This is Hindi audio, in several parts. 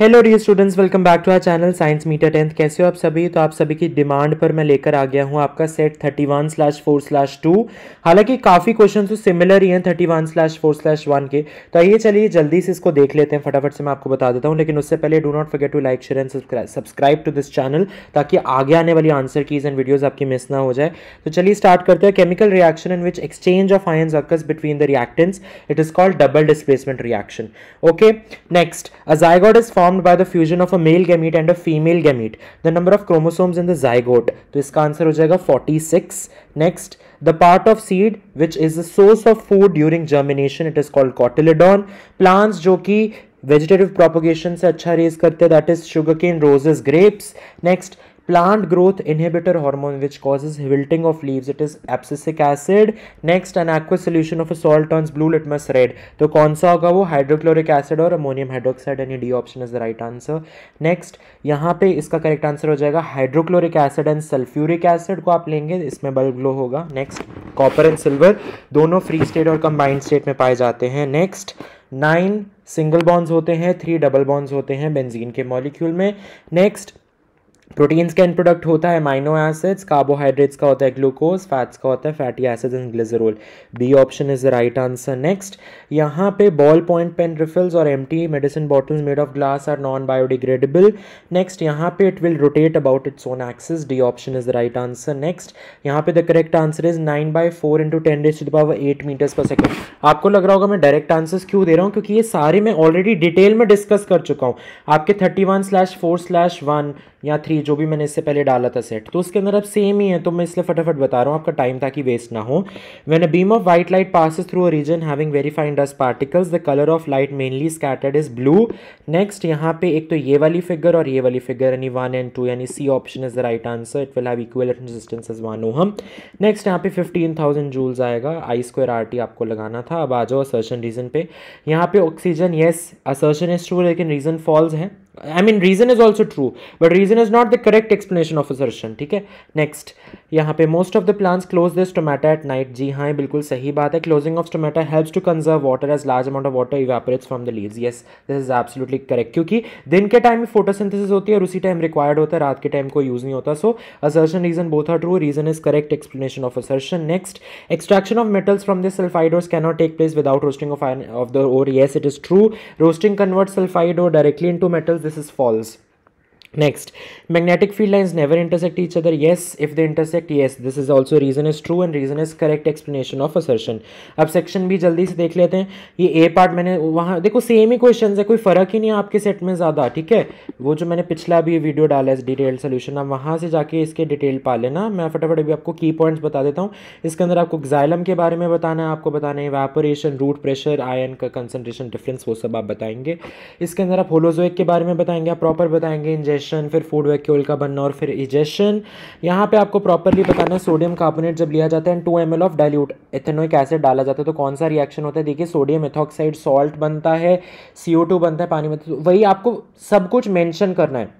Hello the students welcome back to our channel science meter tenth कैसे हो आप सभी तो आप सभी की डिमांड पर मैं लेकर आ गया हूं आपका set thirty one slash four slash two हालांकि काफ़ी क्वेश्चन तो सिमिलर ही हैं thirty one slash four slash one के तो आइए चलिए जल्दी से इसको देख लेते हैं फटाफट से मैं आपको बता देता हूँ लेकिन उससे पहले do not forget to like share and subscribe to this channel ताकि आगे आने वाली आंसर कीज एंड वीडियोज़ आपकी मिस ना हो जाए तो चलिए स्टार्ट करते हैं chemical reaction in which exchange of ion occurs between the reactants it is called double displacement reaction okay next a zygote is for formed by the fusion of a male gamete and a female gamete the number of chromosomes in the zygote तो इसका आंसर हो जाएगा 46 next the part of seed which is the source of food during germination it is called cotyledon plants जो कि वेजिटेटिव प्रोपोगेशन से अच्छा रेज करते हैं that is sugar cane roses grapes next plant growth inhibitor hormone which causes wilting of leaves it is abscisic acid next an aqueous solution of salt turn blue litmus red तो कौन सा होगा वो हाइड्रोक्लोरिक एसिड और ammonium hydroxide and D option is the right answer next यहाँ पे इसका करेक्ट आंसर हो जाएगा hydrochloric acid and sulphuric acid को आप लेंगे इसमें बल्ब ग्लो होगा नेक्स्ट कॉपर एंड सिल्वर दोनों फ्री स्टेट और कंबाइंड स्टेट में पाए जाते हैं नेक्स्ट नाइन सिंगल बॉन्ड्स होते हैं थ्री डबल बॉन्ड्स होते हैं बेंजीन के मॉलिक्यूल में नेक्स्ट प्रोटीन्स का एंड प्रोडक्ट होता है माइनो एसिड्स कार्बोहाइड्रेट्स का होता है ग्लूकोज फैट्स का होता है fatty acids and glycerol B option is the right answer next यहाँ पे बॉल पॉइंट पेन रिफिल्स और एम medicine bottles made of glass are non biodegradable next यहाँ पे it will rotate about its own axis D option is the right answer next यहाँ पे the correct answer is nine by four into ten raise to power eight metres per second आपको लग रहा होगा मैं डायरेक्ट आंसर्स क्यों दे रहा हूँ क्योंकि ये सारे मैं ऑलरेडी डिटेल में डिस्कस कर चुका हूँ आपके thirty one slash four slash one या थ्री थ्री जो भी मैंने इससे पहले डाला था सेट तो उसके अंदर अब सेम ही है तो मैं इसलिए फटाफट बता रहा हूँ आपका टाइम ताकि वेस्ट ना हो when a beam of white light passes through a region having very fine dust particles the colour of light mainly scattered is blue next यहाँ पे एक तो ये वाली फिगर और ये वाली फिगर यानी वन एंड टू यानी C option is the right answer it will have equal resistance is one ohm next यहाँ पे फिफ्टीन थाउजेंड जूल्स आएगा आई स्क्वायर आर टी आपको लगाना था अब आ जाओ असर्शन रीजन पे यहाँ पे oxygen yes assertion is true लेकिन रीजन फॉल्स है I mean reason is also true but reason is not the correct explanation of assertion ठीक है नेक्स्ट यहाँ पे most of the plants close this stomata at night जी हाँ बिल्कुल सही बात है closing of stomata helps to conserve water as large amount of water evaporates from the leaves yes this is absolutely correct क्योंकि दिन के टाइम में फोटोसिंथेसिस होती है और उसी टाइम रिक्वायर्ड होता है रात के टाइम को यूज नहीं होता so assertion reason both are true reason is correct explanation of assertion next extraction of metals from this sulphide ores cannot take place without roasting of of the ore yes it is true roasting convert sulphide ore directly into metals this is false next magnetic field lines never intersect each other yes if they intersect yes this is also reason is true and reason is correct explanation of assertion अब सेक्शन भी जल्दी से देख लेते हैं ये ए पार्ट मैंने वहाँ देखो सेम ही क्वेश्चन है कोई फर्क ही नहीं है आपके सेट में ज़्यादा ठीक है वो जो मैंने पिछला भी वीडियो डाला है डिटेल सोल्यूशन आप वहाँ से जाके इसके डिटेल पा लेना मैं फटाफट अभी आपको की पॉइंट्स बता देता हूँ इसके अंदर आपको एक्जाइलम के बारे में बताना है आपको बताने है वेपोरेशन रूट प्रेशर आयन का कंसनट्रेशन डिफरेंस वो सब आप बताएंगे इसके अंदर आप होलोजोक के बारे में बताएंगे आप प्रॉपर बताएंगे इंजेस्ट डाइजेशन फिर फूड वैक्यूल का बनना और फिर इजेशन यहाँ पे आपको प्रॉपरली बताना है सोडियम कार्बोनेट जब लिया जाता है and two M of dilute ethanoic acid डाला जाता है तो कौन सा रिएक्शन होता है देखिए सोडियम इथोक्साइड सॉल्ट बनता है सी बनता है पानी में तो वही आपको सब कुछ मैंशन करना है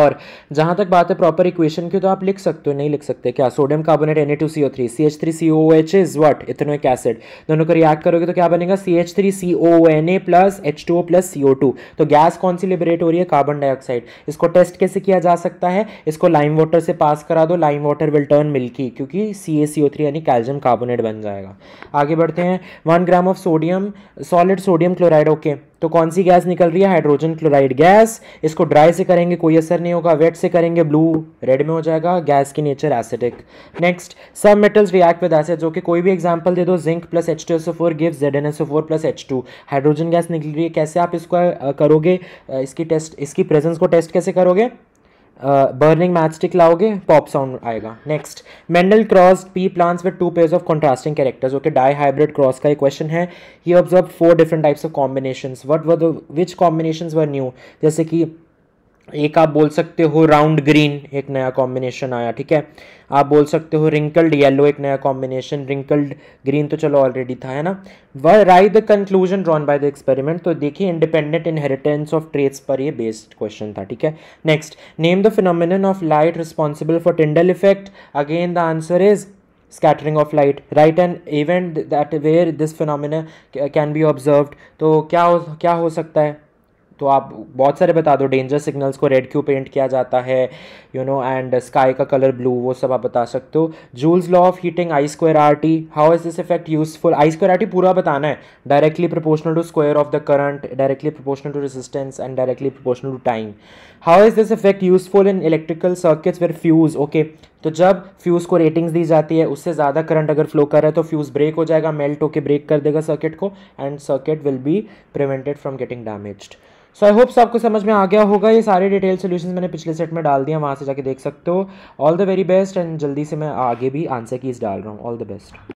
और जहाँ तक बात है प्रॉपर इक्वेशन की तो आप लिख सकते हो नहीं लिख सकते क्या sodium carbonate N A two C O three C H three C O H is what एक एसिड दोनों को रिएक्ट करोगे तो क्या बनेगा C H three C O N A plus H two O plus C O two तो गैस कौन सी लिबरेट हो रही है कार्बन डाइऑक्साइड इसको टेस्ट कैसे किया जा सकता है इसको लाइम वाटर से पास करा दो lime water will turn milky क्योंकि C A C O three यानी कैल्शियम कार्बोनेट बन जाएगा आगे बढ़ते हैं one gram of sodium solid sodium chloride okay okay. तो कौन सी गैस निकल रही है हाइड्रोजन क्लोराइड गैस इसको ड्राई से करेंगे कोई असर नहीं होगा वेट से करेंगे ब्लू रेड में हो जाएगा गैस की नेचर एसिडिक नेक्स्ट सब मेटल्स रिएक्ट विद एसिड जो कि कोई भी एग्जांपल दे दो zinc plus H two S O four give Z N S O four plus H two hydrogen gas निकल रही है कैसे आप इसको करोगे इसकी टेस्ट इसकी प्रेजेंस को टेस्ट कैसे करोगे बर्निंग मैच स्टिक लाओगे पॉप साउंड आएगा next Mendel cross pea plants with two pairs of contrasting characters okay dihybrid cross का एक क्वेश्चन है ही observe four different types of combination what were which combination were new जैसे कि एक आप बोल सकते हो राउंड ग्रीन एक नया कॉम्बिनेशन आया ठीक है आप बोल सकते हो रिंकल्ड येलो एक नया कॉम्बिनेशन रिंकल्ड ग्रीन तो चलो ऑलरेडी था है ना write the conclusion drawn by the experiment तो देखिए इंडिपेंडेंट इनहेरिटेंस ऑफ ट्रेड्स पर ये बेस्ड क्वेश्चन था ठीक है next name the phenomenon of light responsible for Tyndall effect again the answer is scattering of light right and event that where this phenomena can be observed तो क्या हो क्या हो सकता है तो आप बहुत सारे बता दो डेंजर सिग्नल्स को रेड क्यों पेंट किया जाता है यू नो एंड स्काई का कलर ब्लू वो सब आप बता सकते हो Joule's law of heating I square R T how is this effect useful I square R T पूरा बताना है directly proportional to square of the current directly proportional to resistance and directly proportional to time how is this effect useful in electrical circuits where fuse okay तो जब फ्यूज़ को रेटिंग्स दी जाती है उससे ज़्यादा करंट अगर फ्लो कर रहा है तो फ्यूज़ ब्रेक हो जाएगा मेल्ट होकर ब्रेक कर देगा सर्किट को and circuit will be prevented from getting damaged so I hope सब आपको समझ में आ गया होगा ये सारे डिटेल सोल्यूशन मैंने पिछले सेट में डाल दिया वहाँ से जाके देख सकते हो all the very best and जल्दी से मैं आगे भी आंसर कीज डाल रहा हूँ ऑल द बेस्ट